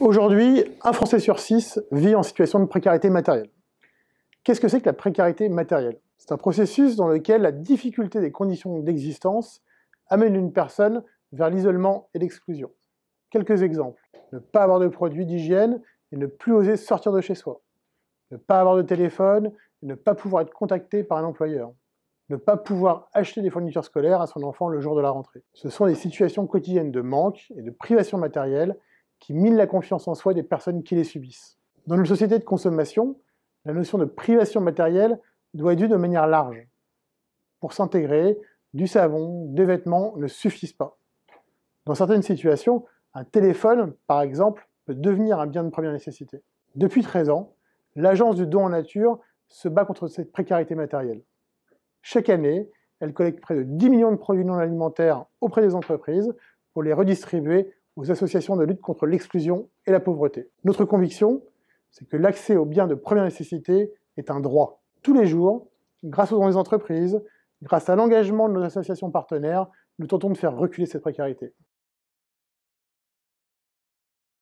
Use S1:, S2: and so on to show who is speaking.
S1: Aujourd'hui, un Français sur six vit en situation de précarité matérielle. Qu'est-ce que c'est que la précarité matérielle C'est un processus dans lequel la difficulté des conditions d'existence amène une personne vers l'isolement et l'exclusion. Quelques exemples. Ne pas avoir de produits d'hygiène et ne plus oser sortir de chez soi. Ne pas avoir de téléphone et ne pas pouvoir être contacté par un employeur. Ne pas pouvoir acheter des fournitures scolaires à son enfant le jour de la rentrée. Ce sont des situations quotidiennes de manque et de privation matérielle qui mine la confiance en soi des personnes qui les subissent. Dans une société de consommation, la notion de privation matérielle doit être vue de manière large. Pour s'intégrer, du savon, des vêtements ne suffisent pas. Dans certaines situations, un téléphone, par exemple, peut devenir un bien de première nécessité. Depuis 13 ans, l'Agence du don en nature se bat contre cette précarité matérielle. Chaque année, elle collecte près de 10 millions de produits non alimentaires auprès des entreprises pour les redistribuer aux associations de lutte contre l'exclusion et la pauvreté. Notre conviction, c'est que l'accès aux biens de première nécessité est un droit. Tous les jours, grâce aux entreprises, grâce à l'engagement de nos associations partenaires, nous tentons de faire reculer cette précarité.